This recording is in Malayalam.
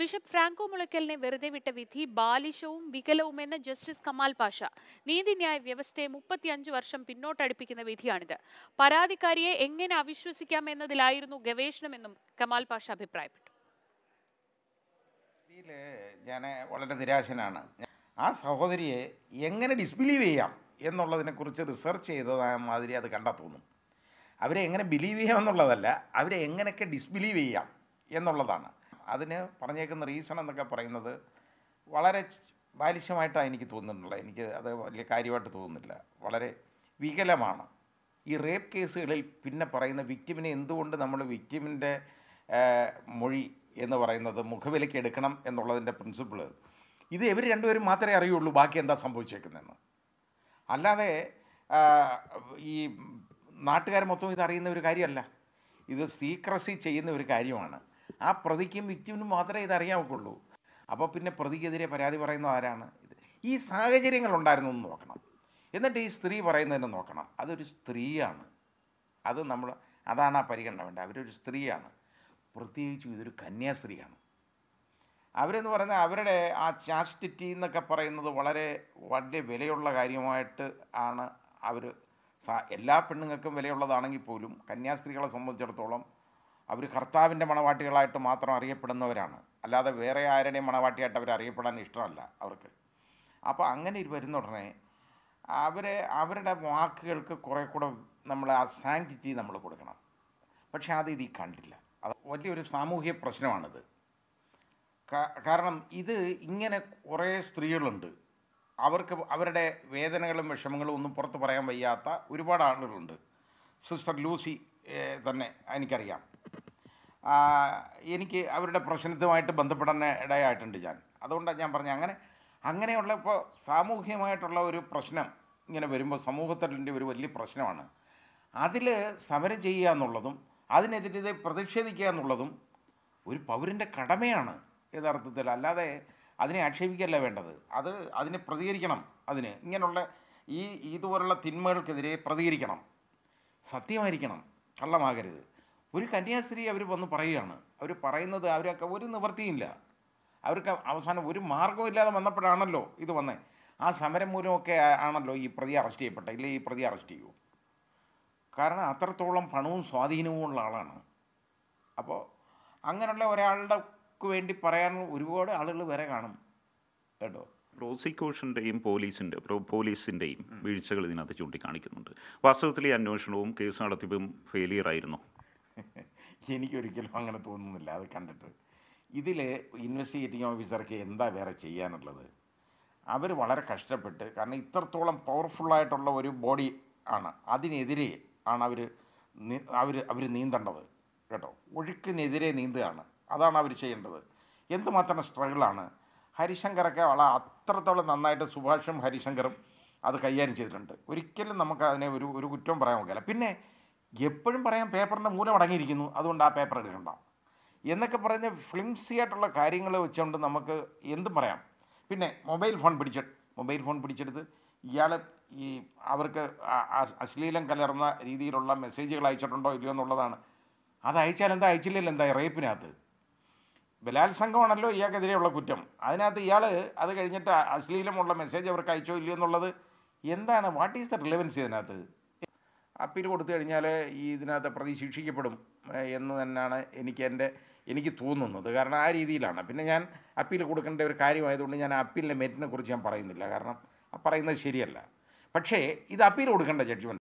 ബിഷപ്പ് ഫ്രാങ്കോ മുളയ്ക്കലിനെ വെറുതെ വിട്ട വിധി ബാലിശവും വികലവുമെന്ന് ജസ്റ്റിസ് കമാൽ പാഷ നീതിന്യായ വ്യവസ്ഥയെ മുപ്പത്തിയഞ്ച് വർഷം പിന്നോട്ടടുപ്പിക്കുന്ന വിധിയാണിത് പരാതിക്കാരിയെ എങ്ങനെ അവിശ്വസിക്കാം എന്നതിലായിരുന്നു ഗവേഷണമെന്നും കമാൽ പാഷ അഭിപ്രായപ്പെട്ടു വളരെ നിരാശനാണ് ആ സഹോദരിയെ എങ്ങനെ ഡിസ്ബിലീവ് ചെയ്യാം എന്നുള്ളതിനെക്കുറിച്ച് റിസർച്ച് ചെയ്തത് മാതിരി അത് കണ്ടെത്തുന്നു അവരെ എങ്ങനെ ബിലീവ് ചെയ്യാം എന്നുള്ളതല്ല അവരെ എങ്ങനെയൊക്കെ ഡിസ്ബിലീവ് ചെയ്യാം എന്നുള്ളതാണ് അതിന് പറഞ്ഞേക്കുന്ന റീസൺ എന്നൊക്കെ പറയുന്നത് വളരെ ബാലിശ്യമായിട്ടാണ് എനിക്ക് തോന്നുന്നുള്ളത് എനിക്ക് അത് വലിയ കാര്യമായിട്ട് തോന്നുന്നില്ല വളരെ വികലമാണ് ഈ റേപ്പ് കേസുകളിൽ പിന്നെ പറയുന്ന വിക്റ്റിമിനെ എന്തുകൊണ്ട് നമ്മൾ വിക്റ്റിമിൻ്റെ മൊഴി എന്ന് പറയുന്നത് മുഖവിലയ്ക്ക് എടുക്കണം എന്നുള്ളതിൻ്റെ പ്രിൻസിപ്പിൾ ഇത് ഇവർ രണ്ടുപേരും മാത്രമേ അറിയുള്ളൂ ബാക്കി എന്താ സംഭവിച്ചേക്കുന്നതെന്ന് അല്ലാതെ ഈ നാട്ടുകാർ മൊത്തം ഇത് അറിയുന്ന ഒരു കാര്യമല്ല ഇത് സീക്രസി ചെയ്യുന്ന ഒരു കാര്യമാണ് ആ പ്രതിക്കും വിക്റ്റിമിനും മാത്രമേ ഇത് അപ്പോൾ പിന്നെ പ്രതിക്കെതിരെ പരാതി പറയുന്നത് ആരാണ് ഇത് ഈ സാഹചര്യങ്ങൾ ഉണ്ടായിരുന്നു എന്ന് നോക്കണം എന്നിട്ട് ഈ സ്ത്രീ പറയുന്നതിന് നോക്കണം അതൊരു സ്ത്രീയാണ് അത് നമ്മൾ അതാണ് ആ പരിഗണന വേണ്ടത് അവരൊരു സ്ത്രീയാണ് പ്രത്യേകിച്ചും ഇതൊരു കന്യാസ്ത്രീയാണ് അവരെന്ന് പറഞ്ഞാൽ അവരുടെ ആ ചാസ്റ്റിറ്റി എന്നൊക്കെ പറയുന്നത് വളരെ വലിയ വിലയുള്ള കാര്യമായിട്ട് ആണ് അവർ എല്ലാ പെണ്ണുങ്ങൾക്കും വിലയുള്ളതാണെങ്കിൽ പോലും കന്യാസ്ത്രീകളെ സംബന്ധിച്ചിടത്തോളം അവർ കർത്താവിൻ്റെ മണവാട്ടികളായിട്ട് മാത്രം അറിയപ്പെടുന്നവരാണ് അല്ലാതെ വേറെ ആരുടെയും മണവാട്ടിയായിട്ട് അവർ അറിയപ്പെടാൻ ഇഷ്ടമല്ല അവർക്ക് അപ്പോൾ അങ്ങനെ വരുന്ന ഉടനെ അവരെ അവരുടെ വാക്കുകൾക്ക് കുറേ കൂടെ നമ്മൾ ആ സാങ്ക്ടിറ്റി നമ്മൾ കൊടുക്കണം പക്ഷേ അത് ഇതിൽ കണ്ടില്ല അത് വലിയൊരു സാമൂഹ്യ പ്രശ്നമാണിത് കാരണം ഇത് ഇങ്ങനെ കുറേ സ്ത്രീകളുണ്ട് അവർക്ക് അവരുടെ വേദനകളും വിഷമങ്ങളും ഒന്നും പുറത്ത് പറയാൻ വയ്യാത്ത ഒരുപാട് ആളുകളുണ്ട് സിസ്റ്റർ ലൂസി തന്നെ എനിക്കറിയാം എനിക്ക് അവരുടെ പ്രശ്നത്തുമായിട്ട് ബന്ധപ്പെടാൻ ഇടയായിട്ടുണ്ട് ഞാൻ അതുകൊണ്ടാണ് ഞാൻ പറഞ്ഞത് അങ്ങനെ അങ്ങനെയുള്ള ഇപ്പോൾ സാമൂഹികമായിട്ടുള്ള ഒരു പ്രശ്നം ഇങ്ങനെ വരുമ്പോൾ സമൂഹത്തിൻ്റെ ഒരു വലിയ പ്രശ്നമാണ് അതിൽ സമരം ചെയ്യുക എന്നുള്ളതും അതിനെതിരെ പ്രതിഷേധിക്കുക എന്നുള്ളതും ഒരു പൗരൻ്റെ കടമയാണ് യഥാർത്ഥത്തിൽ അല്ലാതെ അതിനെ ആക്ഷേപിക്കല്ല വേണ്ടത് അത് അതിനെ പ്രതികരിക്കണം അതിന് ഇങ്ങനെയുള്ള ഈ ഇതുപോലുള്ള തിന്മകൾക്കെതിരെ പ്രതികരിക്കണം സത്യമായിരിക്കണം കള്ളമാകരുത് ഒരു കന്യാസ്ത്രീ അവർ വന്ന് പറയുകയാണ് അവർ പറയുന്നത് അവരൊക്കെ ഒരു നിവൃത്തിയില്ല അവർക്ക് അവസാനം ഒരു മാർഗ്ഗവും ഇല്ലാതെ വന്നപ്പോഴാണല്ലോ ഇത് വന്നത് ആ സമരം മൂലമൊക്കെ ആണല്ലോ ഈ പ്രതി അറസ്റ്റ് ചെയ്യപ്പെട്ട ഇല്ലേ ഈ പ്രതി അറസ്റ്റ് ചെയ്യൂ കാരണം അത്രത്തോളം പണവും സ്വാധീനവും ഉള്ള ആളാണ് അപ്പോൾ അങ്ങനെയുള്ള ഒരാളുടെ വേണ്ടി പറയാൻ ഒരുപാട് ആളുകൾ വരെ കാണും കേട്ടോ പ്രോസിക്യൂഷൻ്റെയും പോലീസിൻ്റെ പോലീസിൻ്റെയും വീഴ്ചകൾ ഇതിനകത്ത് ചൂണ്ടിക്കാണിക്കുന്നുണ്ട് വാസ്തവത്തിൽ ഈ അന്വേഷണവും കേസ് നടത്തിപ്പും ഫെയിലിയർ ആയിരുന്നു എനിക്കൊരിക്കലും അങ്ങനെ തോന്നുന്നില്ല അത് കണ്ടിട്ട് ഇതിൽ ഇൻവെസ്റ്റിഗേറ്റിംഗ് ഓഫീസർക്ക് എന്താ വേറെ ചെയ്യാനുള്ളത് അവർ വളരെ കഷ്ടപ്പെട്ട് കാരണം ഇത്രത്തോളം പവർഫുള്ളായിട്ടുള്ള ഒരു ബോഡി ആണ് അതിനെതിരെ ആണ് അവർ അവർ അവർ നീന്തേണ്ടത് കേട്ടോ ഒഴുക്കിനെതിരെ നീന്തുകയാണ് അതാണ് അവർ ചെയ്യേണ്ടത് എന്തുമാത്രം സ്ട്രഗിളാണ് ഹരിശങ്കറൊക്കെ വള അത്രത്തോളം നന്നായിട്ട് സുഭാഷും ഹരിശങ്കറും അത് കൈകാര്യം ചെയ്തിട്ടുണ്ട് ഒരിക്കലും നമുക്ക് അതിനെ ഒരു ഒരു കുറ്റം പറയാൻ നോക്കില്ല പിന്നെ എപ്പോഴും പറയാം പേപ്പറിൻ്റെ മൂലം അടങ്ങിയിരിക്കുന്നു അതുകൊണ്ട് ആ പേപ്പർ എടുക്കണ്ട എന്നൊക്കെ പറഞ്ഞ് ഫ്ലിംസി ആയിട്ടുള്ള കാര്യങ്ങൾ വെച്ചുകൊണ്ട് നമുക്ക് എന്തും പറയാം പിന്നെ മൊബൈൽ ഫോൺ പിടിച്ച മൊബൈൽ ഫോൺ പിടിച്ചെടുത്ത് ഇയാൾ ഈ അവർക്ക് അശ്ലീലം കലർന്ന രീതിയിലുള്ള മെസ്സേജുകൾ അയച്ചിട്ടുണ്ടോ ഇല്ലയോ എന്നുള്ളതാണ് അത് അയച്ചാൽ എന്താ അയച്ചില്ലല്ലോ എന്താ റേപ്പിനകത്ത് ബലാത്സംഗമാണല്ലോ ഇയാൾക്കെതിരെയുള്ള കുറ്റം അതിനകത്ത് ഇയാൾ അത് കഴിഞ്ഞിട്ട് അശ്ലീലമുള്ള മെസ്സേജ് അവർക്ക് അയച്ചോ ഇല്ലയോ എന്നുള്ളത് എന്താണ് വാട്ട് ഈസ് ദ റിലവൻസ് ഇതിനകത്ത് അപ്പീൽ കൊടുത്തു കഴിഞ്ഞാൽ ഈ ഇതിനകത്ത് പ്രതി ശിക്ഷിക്കപ്പെടും എന്ന് തന്നെയാണ് എനിക്ക് എൻ്റെ എനിക്ക് തോന്നുന്നത് കാരണം ആ രീതിയിലാണ് പിന്നെ ഞാൻ അപ്പീൽ കൊടുക്കേണ്ട ഒരു കാര്യമായതുകൊണ്ട് ഞാൻ അപ്പീലിൻ്റെ മെറ്റിനെ കുറിച്ച് ഞാൻ പറയുന്നില്ല കാരണം പറയുന്നത് ശരിയല്ല പക്ഷേ ഇത് അപ്പീൽ കൊടുക്കേണ്ട ജഡ്ജ്മെൻ്റ്